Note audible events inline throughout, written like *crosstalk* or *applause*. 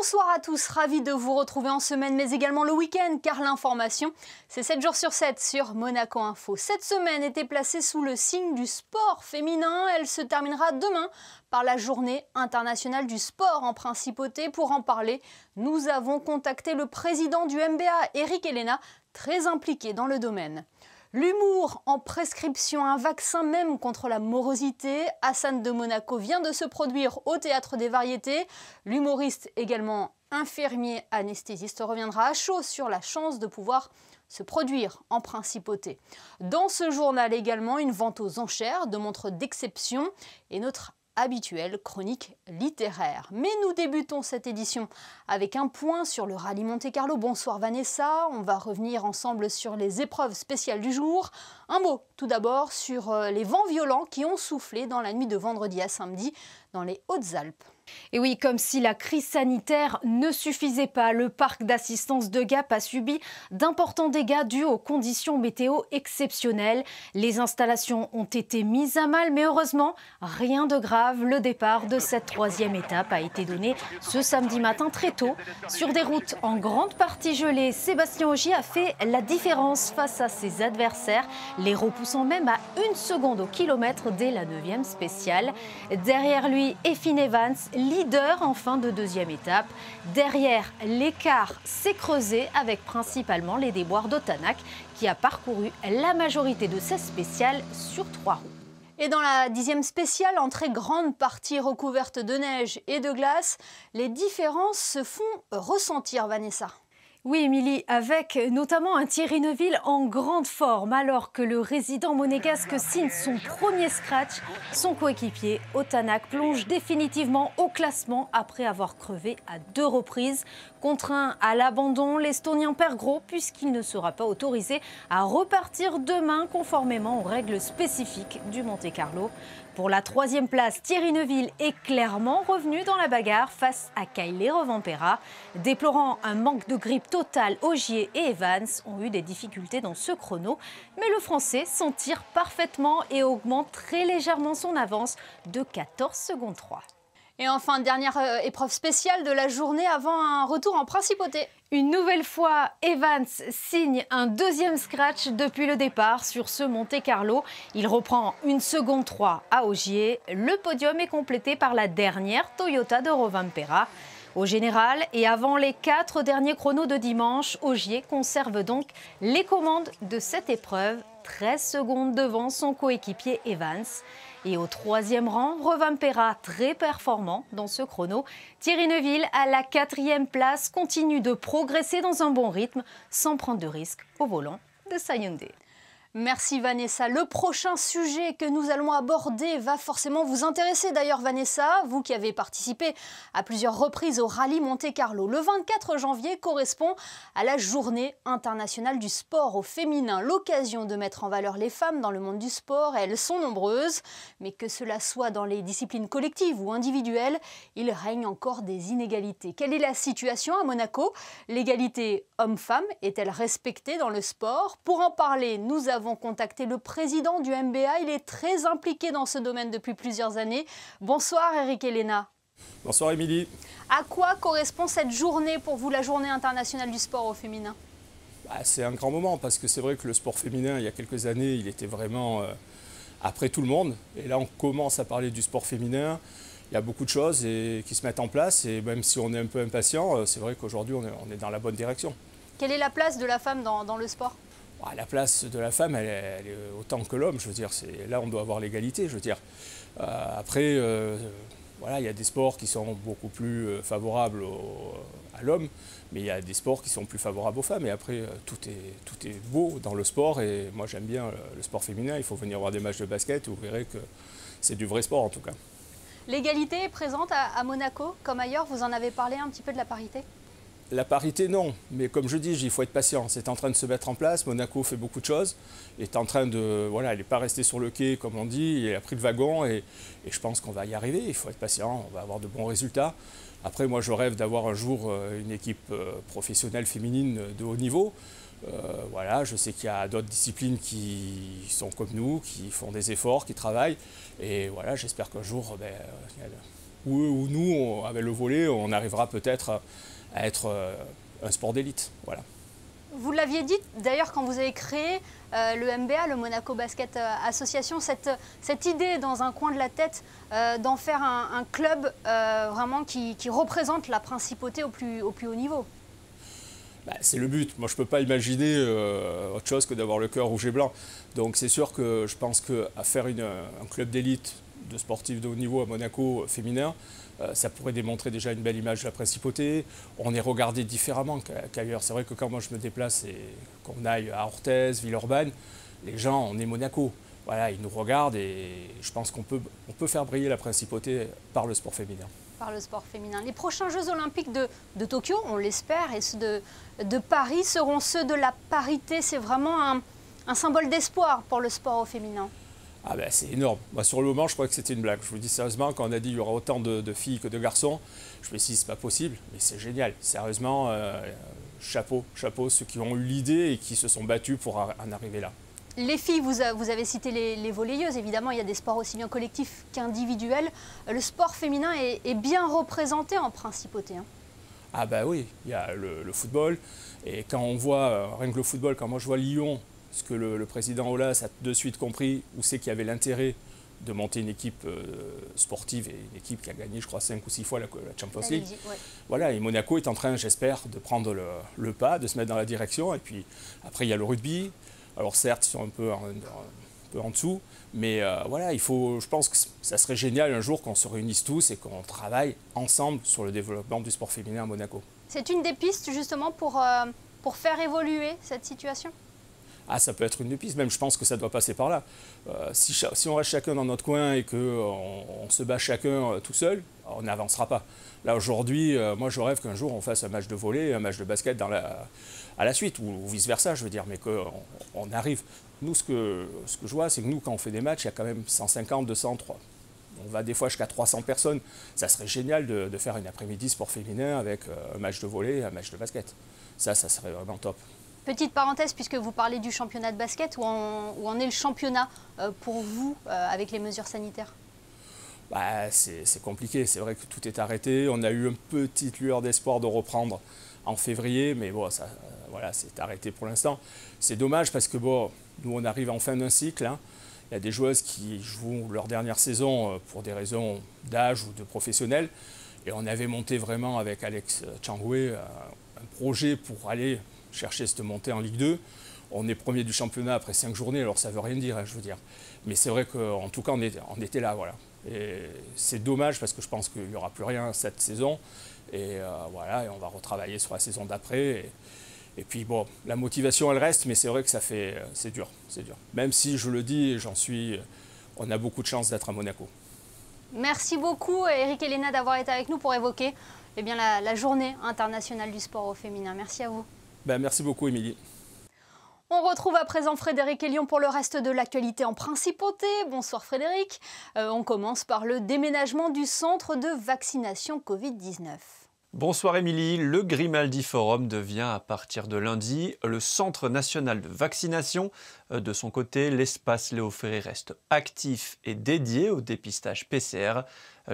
Bonsoir à tous, ravi de vous retrouver en semaine mais également le week-end car l'information c'est 7 jours sur 7 sur Monaco Info. Cette semaine était placée sous le signe du sport féminin, elle se terminera demain par la journée internationale du sport en principauté. Pour en parler, nous avons contacté le président du MBA, Eric Elena, très impliqué dans le domaine. L'humour en prescription, un vaccin même contre la morosité. Hassan de Monaco vient de se produire au Théâtre des Variétés. L'humoriste également infirmier anesthésiste reviendra à chaud sur la chance de pouvoir se produire en principauté. Dans ce journal également, une vente aux enchères de montres d'exception et notre habituelle chronique littéraire. Mais nous débutons cette édition avec un point sur le rallye Monte-Carlo. Bonsoir Vanessa, on va revenir ensemble sur les épreuves spéciales du jour. Un mot tout d'abord sur euh, les vents violents qui ont soufflé dans la nuit de vendredi à samedi dans les Hautes-Alpes. Et oui, comme si la crise sanitaire ne suffisait pas, le parc d'assistance de Gap a subi d'importants dégâts dus aux conditions météo exceptionnelles. Les installations ont été mises à mal, mais heureusement, rien de grave. Le départ de cette troisième étape a été donné ce samedi matin très tôt. Sur des routes en grande partie gelées, Sébastien Ogier a fait la différence face à ses adversaires, les repoussant même à une seconde au kilomètre dès la neuvième spéciale. Derrière lui, Effin Evans, leader en fin de deuxième étape. Derrière, l'écart s'est creusé avec principalement les déboires d'Otanac qui a parcouru la majorité de ses spéciales sur trois roues. Et dans la dixième spéciale, en très grande partie recouverte de neige et de glace, les différences se font ressentir, Vanessa. Oui, Émilie, avec notamment un Thierry Neuville en grande forme, alors que le résident monégasque signe son premier scratch, son coéquipier Otanak plonge définitivement au classement après avoir crevé à deux reprises. Contraint à l'abandon, l'Estonien perd gros puisqu'il ne sera pas autorisé à repartir demain conformément aux règles spécifiques du Monte-Carlo. Pour la troisième place, Thierry Neuville est clairement revenu dans la bagarre face à Kylie Revampera. Déplorant un manque de grippe total. Ogier et Evans ont eu des difficultés dans ce chrono, mais le Français s'en tire parfaitement et augmente très légèrement son avance de 14 secondes 3. Et enfin, dernière euh, épreuve spéciale de la journée avant un retour en principauté. Une nouvelle fois, Evans signe un deuxième scratch depuis le départ sur ce Monte Carlo. Il reprend une seconde 3 à Ogier. Le podium est complété par la dernière Toyota de Rovampera. Au général et avant les quatre derniers chronos de dimanche, Ogier conserve donc les commandes de cette épreuve, 13 secondes devant son coéquipier Evans. Et au troisième rang, Revampera, très performant dans ce chrono. Thierry Neuville, à la quatrième place, continue de progresser dans un bon rythme sans prendre de risques au volant de sa Merci Vanessa. Le prochain sujet que nous allons aborder va forcément vous intéresser d'ailleurs Vanessa, vous qui avez participé à plusieurs reprises au rallye Monte-Carlo. Le 24 janvier correspond à la journée internationale du sport au féminin, l'occasion de mettre en valeur les femmes dans le monde du sport. Elles sont nombreuses, mais que cela soit dans les disciplines collectives ou individuelles, il règne encore des inégalités. Quelle est la situation à Monaco L'égalité homme-femme est-elle respectée dans le sport Pour en parler, nous avons avons contacté le président du MBA. Il est très impliqué dans ce domaine depuis plusieurs années. Bonsoir Eric Elena. Bonsoir Émilie. À quoi correspond cette journée pour vous, la journée internationale du sport au féminin bah, C'est un grand moment parce que c'est vrai que le sport féminin, il y a quelques années, il était vraiment euh, après tout le monde. Et là, on commence à parler du sport féminin. Il y a beaucoup de choses et, qui se mettent en place et même si on est un peu impatient, euh, c'est vrai qu'aujourd'hui, on, est dans la bonne direction. Quelle est la place de la femme dans, dans le sport la place de la femme, elle, est autant que l'homme. Je veux dire, là, on doit avoir l'égalité. Je euh, après, euh, voilà, il y a des sports qui sont beaucoup plus euh, favorables à l'homme, mais il y a des sports qui sont plus favorables aux femmes. Et après, tout est, tout est beau dans le sport. Et moi, j'aime bien le sport féminin. Il faut venir voir des matchs de basket. Vous verrez que c'est du vrai sport, en tout cas. L'égalité est présente à Monaco, comme ailleurs. Vous en avez parlé un petit peu de la parité la parité, non. Mais comme je dis, il faut être patient. C'est en train de se mettre en place. Monaco fait beaucoup de choses. est en train de, voilà, elle n'est pas restée sur le quai, comme on dit. Elle a pris le wagon et, je pense qu'on va y arriver. Il faut être patient. On va avoir de bons résultats. Après, moi, je rêve d'avoir un jour euh, une équipe euh, professionnelle féminine de haut niveau. Euh, voilà, je sais qu'il y a d'autres disciplines qui sont comme nous, qui font des efforts, qui travaillent. Et voilà, j'espère qu'un jour, ben, ou eux ou nous, avec le volet, on arrivera peut-être à être euh, un sport d'élite. Voilà. Vous l'aviez dit d'ailleurs quand vous avez créé euh, le MBA, le Monaco Basket euh, Association, cette, cette idée dans un coin de la tête d'en faire un, club vraiment qui, représente la principauté au plus, au plus haut niveau. Bah, c'est le but. Moi, je ne peux pas imaginer autre chose que d'avoir le cœur rouge et blanc. Donc, c'est sûr que je pense qu'à faire un club d'élite de sportifs de haut niveau à Monaco euh, féminin, euh, ça pourrait démontrer déjà une belle image de la principauté. On est regardé différemment qu'ailleurs. C'est vrai que quand moi je me déplace et qu'on aille à Orthez, Villeurbanne, les gens, on est Monaco. Voilà, ils nous regardent et je pense qu'on peut, peut faire briller la principauté par le sport féminin par le sport féminin. Les prochains Jeux olympiques de, Tokyo, on l'espère, et ceux de, Paris seront ceux de la parité. C'est vraiment un, un symbole d'espoir pour le sport au féminin. Ah ben c'est énorme. Moi, sur le moment, je crois que c'était une blague. Je vous dis sérieusement, quand on a dit qu'il y aura autant de, filles que de garçons, je me suis dit c'est pas possible, mais c'est génial. Sérieusement, euh, chapeau, chapeau ceux qui ont eu l'idée et qui se sont battus pour en arriver là. Les filles, vous, avez cité les, les volleyeuses. Évidemment, il y a des sports aussi bien collectifs qu'individuels. Euh, le sport féminin est, bien représenté en principauté. Hein. Ah ben oui, il y a le, football. Et quand on voit, euh, rien que le football, quand moi je vois Lyon ce que le, président Olas a de suite compris, où c'est qu'il y avait l'intérêt de monter une équipe euh, sportive et une équipe qui a gagné, je crois, 5 ou 6 fois la, Champions League. Voilà, et Monaco est en train, j'espère, de prendre le, pas, de se mettre dans la direction. Et puis après, il y a le rugby. Alors certes, ils sont un peu en, peu en dessous, mais euh, voilà, il faut, je pense que ça serait génial un jour qu'on se réunisse tous et qu'on travaille ensemble sur le développement du sport féminin à Monaco. C'est une des pistes justement pour, euh, pour faire évoluer cette situation ah, ça peut être une piste, même je pense que ça doit passer par là. Euh, si, on reste chacun dans notre coin et qu'on on se bat chacun euh, tout seul, on n'avancera pas. Là aujourd'hui, euh, moi je rêve qu'un jour on fasse un match de volley, un match de basket dans la, à la suite, ou, vice-versa, je veux dire, mais qu'on on arrive. Nous, ce que, je vois, c'est que nous, quand on fait des matchs, il y a quand même 150, 200, 3, on va des fois jusqu'à 300 personnes. Ça serait génial de, faire une après-midi sport féminin avec un match de volley, un match de basket. Ça, ça serait vraiment top. Petite parenthèse, puisque vous parlez du championnat de basket, où en, est le championnat euh, pour vous euh, avec les mesures sanitaires bah, C'est compliqué, c'est vrai que tout est arrêté. On a eu une petite lueur d'espoir de reprendre en février, mais bon, ça, euh, voilà, c'est arrêté pour l'instant. C'est dommage parce que bon, nous, on arrive en fin d'un cycle. Hein. Il y a des joueuses qui jouent leur dernière saison pour des raisons d'âge ou de professionnel. Et on avait monté vraiment avec Alex Changwe un projet pour aller chercher cette montée en Ligue 2. On est premier du championnat après cinq journées, alors ça veut rien dire, hein, je veux dire. Mais c'est vrai qu'en tout cas, on était, là, voilà. Et c'est dommage parce que je pense qu'il n'y aura plus rien cette saison. Et euh, voilà, et on va retravailler sur la saison d'après. Et, puis bon, la motivation, elle reste, mais c'est vrai que ça fait, euh, c'est dur, c'est dur. Même si je le dis, j'en suis, euh, on a beaucoup de chance d'être à Monaco. Merci beaucoup, Eric Elena, d'avoir été avec nous pour évoquer eh bien, la journée internationale du sport au féminin. Merci à vous. Bah, merci beaucoup, Émilie. On retrouve à présent Frédéric Elion pour le reste de l'actualité en principauté. Bonsoir Frédéric. Euh, on commence par le déménagement du centre de vaccination Covid-19. Bonsoir Émilie, le Grimaldi Forum devient à partir de lundi le Centre national de vaccination euh, de son côté, l'espace Léo Ferré reste actif et dédié au dépistage PCR. Euh,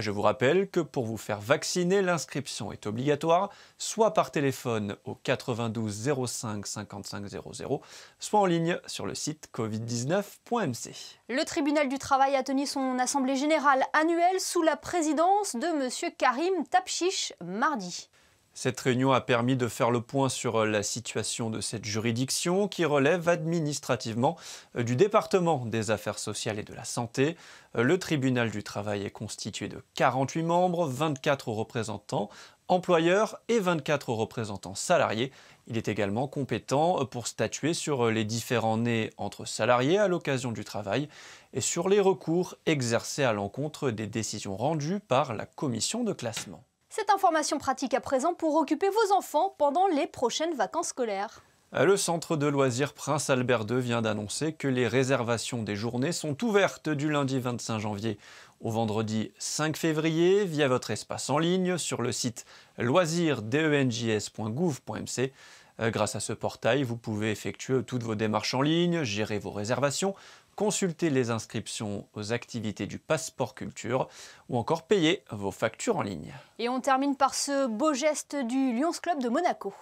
je vous rappelle que pour vous faire vacciner, l'inscription est obligatoire, soit par téléphone au 92 05 55 00, soit en ligne sur le site covid19.mc. Le tribunal du travail a tenu son assemblée générale annuelle sous la présidence de M. Karim Tapchich mardi. Cette réunion a permis de faire le point sur euh, la situation de cette juridiction qui relève administrativement euh, du département des affaires sociales et de la santé. Euh, le tribunal du travail est constitué de 48 membres, 24 représentants employeurs et 24 représentants salariés. Il est également compétent pour statuer sur les différents nés entre salariés à l'occasion du travail et sur les recours exercés à l'encontre des décisions rendues par la commission de classement. Cette information pratique à présent pour occuper vos enfants pendant les prochaines vacances scolaires. Ah, le centre de loisirs Prince Albert II vient d'annoncer que les réservations des journées sont ouvertes du lundi 25 janvier au vendredi 5 février via votre espace en ligne sur le site loisirsdengs.gouv.mc. Euh, grâce à ce portail, vous pouvez effectuer toutes vos démarches en ligne, gérer vos réservations, consulter les inscriptions aux activités du passeport culture ou encore payer vos factures en ligne. Et on termine par ce beau geste du Lions Club de Monaco.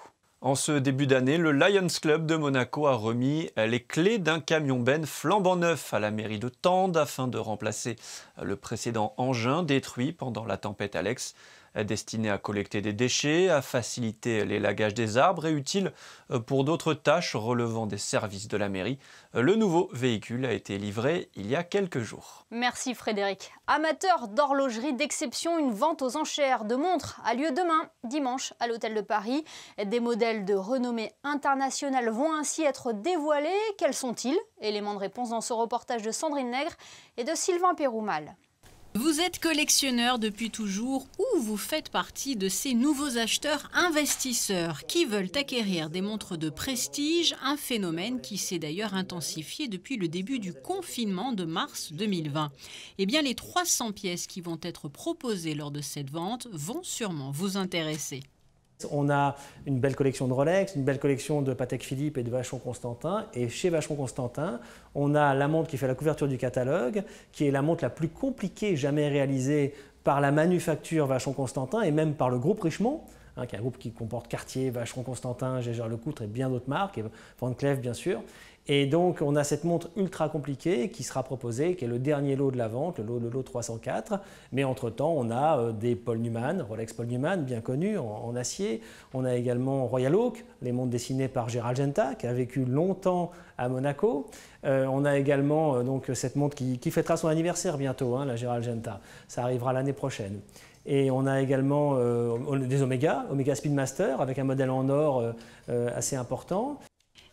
En ce début d'année, le Lions Club de Monaco a remis les clés d'un camion ben flambant neuf à la mairie de Tende afin de remplacer le précédent engin détruit pendant la tempête Alex destiné à collecter des déchets, à faciliter l'élagage des arbres et utile euh, pour d'autres tâches relevant des services de la mairie. Euh, le nouveau véhicule a été livré il y a quelques jours. Merci Frédéric. Amateur d'horlogerie d'exception, une vente aux enchères de montres a lieu demain, dimanche, à l'Hôtel de Paris. Des modèles de renommée internationale vont ainsi être dévoilés. Quels sont-ils Éléments de réponse dans ce reportage de Sandrine Nègre et de Sylvain Perroumal. Vous êtes collectionneur depuis toujours ou vous faites partie de ces nouveaux acheteurs investisseurs qui veulent acquérir des montres de prestige, un phénomène qui s'est d'ailleurs intensifié depuis le début du confinement de mars 2020. Eh bien, les 300 pièces qui vont être proposées lors de cette vente vont sûrement vous intéresser. On a une belle collection de Rolex, une belle collection de Patek Philippe et de Vachon Constantin. Et chez Vachon Constantin, on a la montre qui fait la couverture du catalogue, qui est la montre la plus compliquée jamais réalisée par la manufacture Vachon Constantin et même par le groupe Richemont. Hein, qui est un groupe qui comporte Cartier, Vacheron Constantin, Gégère Lecoutre et bien d'autres marques, et Van Cleef bien sûr. Et donc, on a cette montre ultra compliquée qui sera proposée, qui est le dernier lot de la vente, le lot, le lot 304. Mais entre-temps, on a euh, des Paul Newman, Rolex Paul Newman, bien connu, en, acier. On a également Royal Oak, les montres dessinées par Gérald Genta, qui a vécu longtemps à Monaco. Euh, on a également euh, donc, cette montre qui, fêtera son anniversaire bientôt, hein, la Gérald Genta. Ça arrivera l'année prochaine. Et on a également des Omega, Omega Speedmaster, avec un modèle en or assez important.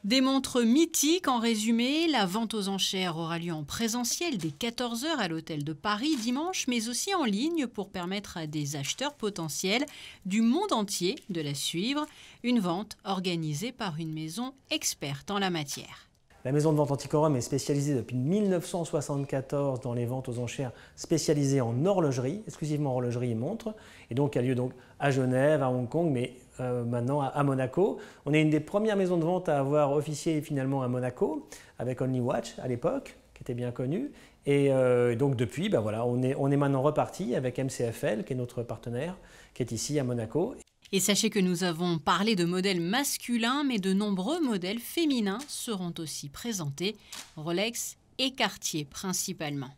Des montres mythiques, en résumé, la vente aux enchères aura lieu en présentiel dès 14h à l'hôtel de Paris dimanche, mais aussi en ligne pour permettre à des acheteurs potentiels du monde entier de la suivre, une vente organisée par une maison experte en la matière. La maison de vente Anticorum est spécialisée depuis 1974 dans les ventes aux enchères spécialisées en horlogerie, exclusivement horlogerie et montres, et donc a lieu donc à Genève, à Hong Kong, mais euh, maintenant à, Monaco. On est une des premières maisons de vente à avoir officié finalement à Monaco, avec Only Watch à l'époque, qui était bien connue. Euh, et donc depuis, ben voilà, on est, on est maintenant reparti avec MCFL, qui est notre partenaire, qui est ici à Monaco. Et sachez que nous avons parlé de modèles masculins, mais de nombreux modèles féminins seront aussi présentés, Rolex et Cartier principalement.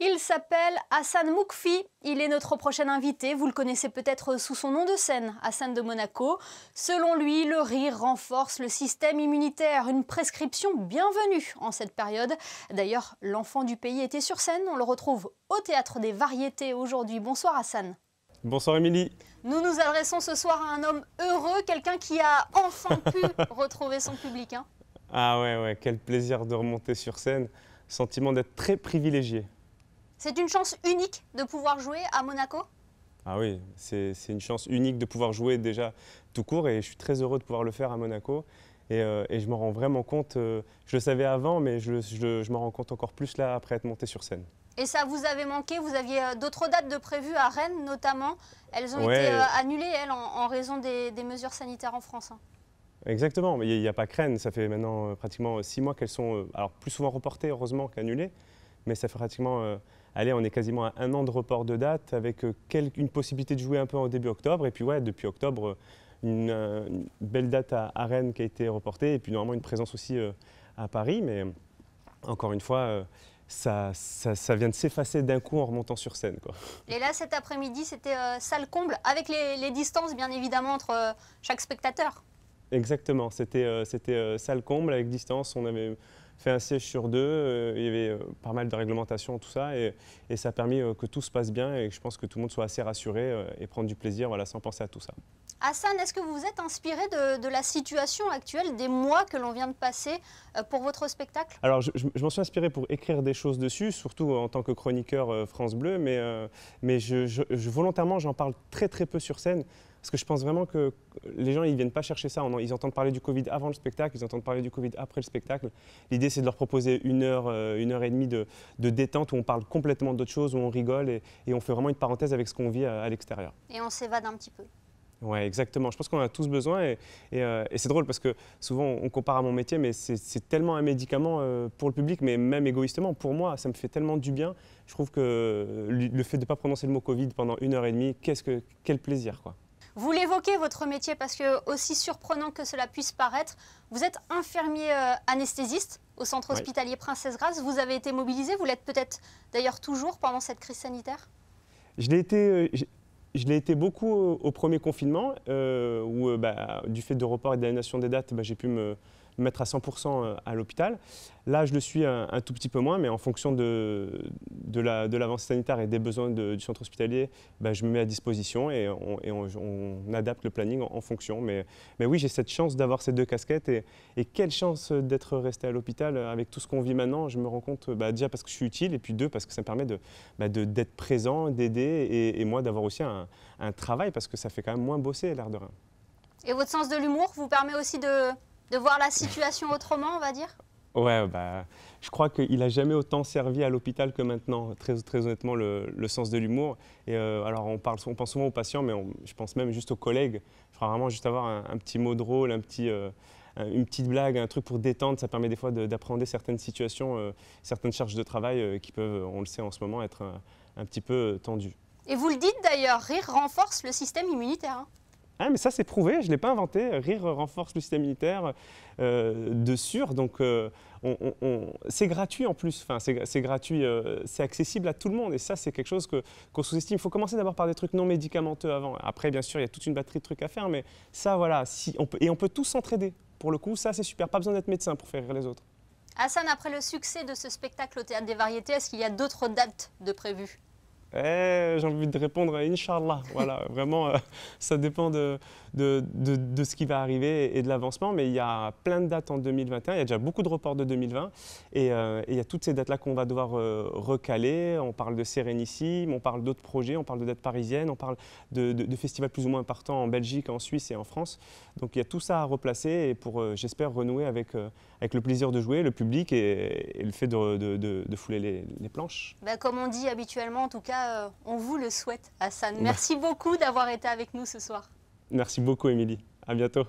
Il s'appelle Hassan Moukfi. Il est notre prochain invité. Vous le connaissez peut-être sous son nom de scène, Hassan de Monaco. Selon lui, le rire renforce le système immunitaire, une prescription bienvenue en cette période. D'ailleurs, l'enfant du pays était sur scène. On le retrouve au Théâtre des Variétés aujourd'hui. Bonsoir Hassan. Bonsoir Émilie. Nous nous adressons ce soir à un homme heureux, quelqu'un qui a enfin *laughs* pu retrouver son public. Hein. Ah ouais, ouais, quel plaisir de remonter sur scène. Sentiment d'être très privilégié. C'est une chance unique de pouvoir jouer à Monaco Ah oui, c'est une chance unique de pouvoir jouer déjà tout court et je suis très heureux de pouvoir le faire à Monaco. Et, euh, je m'en rends vraiment compte, euh, je le savais avant, mais je, me m'en rends compte encore plus là après être monté sur scène. Et ça vous avait manqué Vous aviez euh, d'autres dates de prévues à Rennes notamment. Elles ont été euh, annulées, elles, en, raison des, mesures sanitaires en France. Hein. Exactement, mais il n'y a, pas que Ça fait maintenant euh, pratiquement six mois qu'elles sont alors plus souvent reportées, heureusement, qu'annulées. Mais ça fait pratiquement... allez, on est quasiment à un an de report de date avec une possibilité de jouer un peu en début octobre. Et puis ouais, depuis octobre, une, belle date à, Rennes qui a été reportée. Et puis normalement une présence aussi à Paris. Mais encore une fois ça, vient de s'effacer d'un coup en remontant sur scène. Quoi. Et là, cet après-midi, c'était euh, salle comble, avec les, distances bien évidemment entre euh, chaque spectateur. Exactement, c'était euh, c'était salle comble avec distance. On avait fait un siège sur deux. Euh, il y avait euh, pas mal de réglementations, tout ça. Et, et, ça a permis euh, que tout se passe bien et que je pense que tout le monde soit assez rassuré et prendre du plaisir voilà, sans penser à tout ça. Hassan, est-ce que vous vous êtes inspiré de, la situation actuelle, des mois que l'on vient de passer pour votre spectacle Alors, je, m'en suis inspiré pour écrire des choses dessus, surtout en tant que chroniqueur France Bleu, mais, mais je, volontairement, j'en parle très très peu sur scène parce que je pense vraiment que les gens, ils viennent pas chercher ça. Ils entendent parler du Covid avant le spectacle, ils entendent parler du Covid après le spectacle. L'idée, c'est de leur proposer une heure, euh, une heure et demie de, détente où on parle complètement d'autre chose, où on rigole et, on fait vraiment une parenthèse avec ce qu'on vit euh, à, l'extérieur. Et on s'évade un petit peu. Oui, exactement. Je pense qu'on a tous besoin euh, et, c'est drôle parce que souvent on compare à mon métier, mais c'est tellement un médicament pour le public, mais même égoïstement, pour moi, ça me fait tellement du bien. Je trouve que le fait de ne pas prononcer le mot Covid pendant une heure et demie, quel plaisir quoi. Vous l'évoquez, votre métier, parce que aussi surprenant que cela puisse paraître, vous êtes infirmier euh, anesthésiste au centre hospitalier Princesse Grasse. Vous avez été mobilisé, vous l'êtes peut-être d'ailleurs toujours pendant cette crise sanitaire Je l'ai été, euh, je, l'ai été beaucoup au, premier confinement, euh, où bah, du fait de report et d'annulation des dates, bah, j'ai pu me, mettre à 100% euh, à l'hôpital. Là, je le suis un, tout petit peu moins, mais en fonction de, de la, de sanitaire et des besoins du centre hospitalier, ben, je me mets à disposition et on, on, adapte le planning en, fonction. Mais, mais oui, j'ai cette chance d'avoir ces deux casquettes et, et quelle chance d'être resté à l'hôpital avec tout ce qu'on vit maintenant. Je me rends compte, bah, déjà parce que je suis utile et puis deux, parce que ça me permet bah, d'être présent, d'aider et, et, moi d'avoir aussi un, un travail parce que ça fait quand même moins bosser, l'air de rien. Et votre sens de l'humour vous permet aussi de de voir la situation autrement, on va dire Ouais, bah, je crois qu'il n'a jamais autant servi à l'hôpital que maintenant, très, honnêtement, le, sens de l'humour. Et euh, alors, on, parle, on pense souvent aux patients, mais je pense même juste aux collègues. Il faudra vraiment juste avoir un, petit mot drôle, un petit, euh, une petite blague, un truc pour détendre. Ça permet des fois d'appréhender certaines situations, euh, certaines charges de travail qui peuvent, on le sait en ce moment, être un, petit peu tendues. Et vous le dites d'ailleurs, rire renforce le système immunitaire. Hein. Ah, mais ça, c'est prouvé, je ne l'ai pas inventé. Rire renforce le système immunitaire euh, de sûr. Donc, euh, on, c'est gratuit en plus. Enfin, c'est gratuit, euh, c'est accessible à tout le monde. Et ça, c'est quelque chose qu'on sous-estime. Il faut commencer d'abord par des trucs non médicamenteux avant. Après, bien sûr, il y a toute une batterie de trucs à faire. Mais ça, voilà. Si on et on peut tous s'entraider. Pour le coup, ça, c'est super. Pas besoin d'être médecin pour faire rire les autres. Hassan, après le succès de ce spectacle au Théâtre des Variétés, est-ce qu'il y a d'autres dates de prévues eh, j'ai envie de répondre à Inch'Allah. Voilà, *laughs* vraiment, euh, ça dépend de de, de, ce qui va arriver et de l'avancement. Mais il y a plein de dates en 2021. Il y a déjà beaucoup de reports de 2020. Euh, et, il y a toutes ces dates-là qu'on va devoir euh, recaler. On parle de Sérénissime, on parle d'autres projets, on parle de dates parisiennes, on parle de, festivals plus ou moins importants en Belgique, en Suisse et en France. Donc il y a tout ça à replacer et pour, j'espère, renouer avec, avec le plaisir de jouer, le public et, le fait de, fouler les, les planches. Bah, comme on dit habituellement, en tout cas, euh, on vous le souhaite, Hassan. Merci beaucoup d'avoir été avec nous ce soir. Merci beaucoup, Émilie. À bientôt.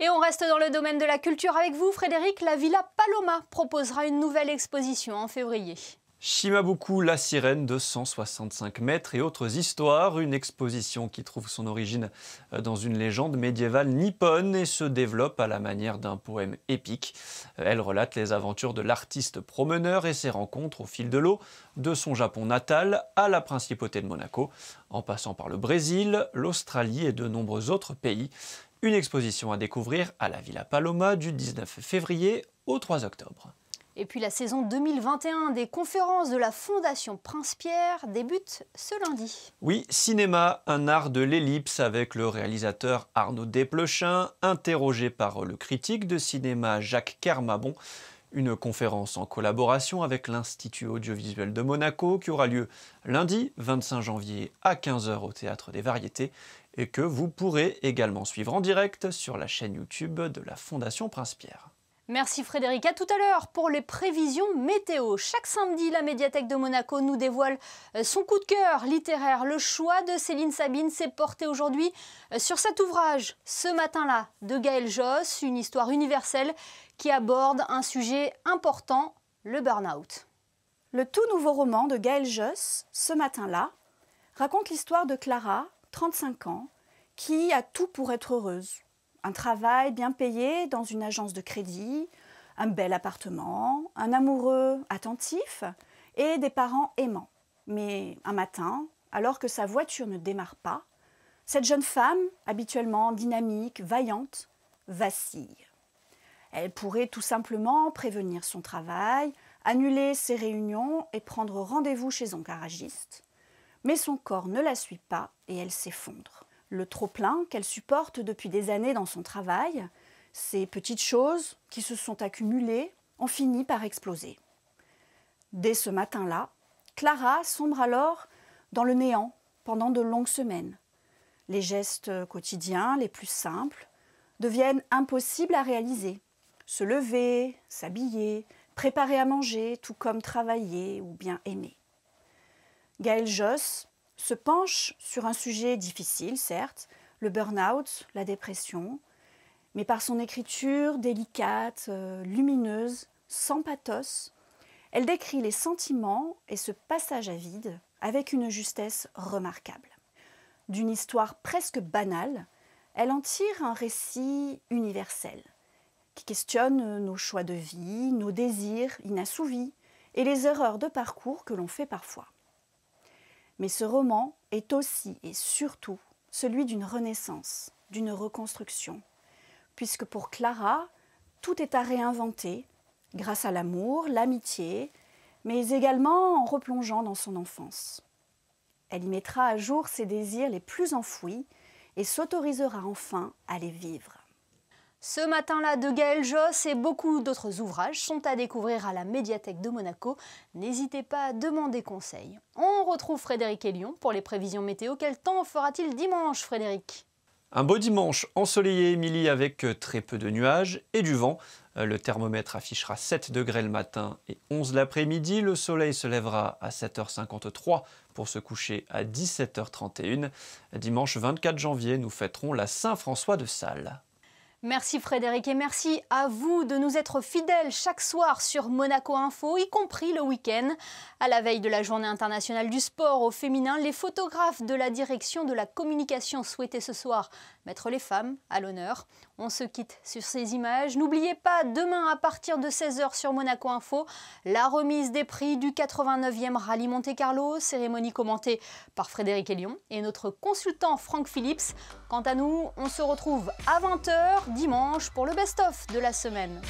Et on reste dans le domaine de la culture avec vous, Frédéric. La Villa Paloma proposera une nouvelle exposition en février. Shimabuku, la sirène de 165 mètres et autres histoires, une exposition qui trouve son origine euh, dans une légende médiévale nippone et se développe à la manière d'un poème épique. Euh, elle relate les aventures de l'artiste promeneur et ses rencontres au fil de l'eau, de son Japon natal à la principauté de Monaco, en passant par le Brésil, l'Australie et de nombreux autres pays. Une exposition à découvrir à la Villa Paloma du 19 février au 3 octobre. Et puis la saison 2021 des conférences de la Fondation Prince-Pierre débute ce lundi. Oui, cinéma, un art de l'ellipse avec le réalisateur Arnaud Desplechin, interrogé par le critique de cinéma Jacques Kermabon. Une conférence en collaboration avec l'Institut audiovisuel de Monaco qui aura lieu lundi 25 janvier à 15h au Théâtre des Variétés et que vous pourrez également suivre en direct sur la chaîne YouTube de la Fondation Prince-Pierre. Merci Frédéric. À tout à l'heure pour les prévisions météo. Chaque samedi, la médiathèque de Monaco nous dévoile euh, son coup de cœur littéraire. Le choix de Céline Sabine s'est porté aujourd'hui euh, sur cet ouvrage, ce matin-là, de Gaël Josse, une histoire universelle qui aborde un sujet important, le burn-out. Le tout nouveau roman de Gaël Josse, ce matin-là, raconte l'histoire de Clara, 35 ans, qui a tout pour être heureuse un travail bien payé dans une agence de crédit, un bel appartement, un amoureux attentif et des parents aimants. Mais un matin, alors que sa voiture ne démarre pas, cette jeune femme, habituellement dynamique, vaillante, vacille. Elle pourrait tout simplement prévenir son travail, annuler ses réunions et prendre rendez-vous chez son garagiste. Mais son corps ne la suit pas et elle s'effondre le trop-plein qu'elle supporte depuis des années dans son travail, ces petites choses qui se sont accumulées ont fini par exploser. Dès ce matin-là, Clara sombre alors dans le néant pendant de longues semaines. Les gestes quotidiens, les plus simples, deviennent impossibles à réaliser. Se lever, s'habiller, préparer à manger, tout comme travailler ou bien aimer. Gaël Josse se penche sur un sujet difficile, certes, le burn-out, la dépression, mais par son écriture délicate, euh, lumineuse, sans pathos, elle décrit les sentiments et ce passage à vide avec une justesse remarquable. D'une histoire presque banale, elle en tire un récit universel qui questionne nos choix de vie, nos désirs inassouvis et les erreurs de parcours que l'on fait parfois. Mais ce roman est aussi et surtout celui d'une renaissance, d'une reconstruction, puisque pour Clara, tout est à réinventer, grâce à l'amour, l'amitié, mais également en replongeant dans son enfance. Elle y mettra à jour ses désirs les plus enfouis et s'autorisera enfin à les vivre. Ce matin-là de Gaël Joss et beaucoup d'autres ouvrages sont à découvrir à la médiathèque de Monaco. N'hésitez pas à demander conseil. On retrouve Frédéric Elion pour les prévisions météo. Quel temps fera-t-il dimanche, Frédéric un beau dimanche ensoleillé, Émilie, avec très peu de nuages et du vent. Euh, le thermomètre affichera 7 degrés le matin et 11 l'après-midi. Le soleil se lèvera à 7h53 pour se coucher à 17h31. Dimanche 24 janvier, nous fêterons la Saint-François de Sales. Merci Frédéric et merci à vous de nous être fidèles chaque soir sur Monaco Info, y compris le week-end. À la veille de la Journée internationale du sport au féminin, les photographes de la direction de la communication souhaitaient ce soir mettre les femmes à l'honneur. On se quitte sur ces images. N'oubliez pas, demain à partir de 16h sur Monaco Info, la remise des prix du 89e Rallye Monte-Carlo, cérémonie commentée par Frédéric Elion et notre consultant Franck Phillips. Quant à nous, on se retrouve à 20h dimanche pour le best-of de la semaine.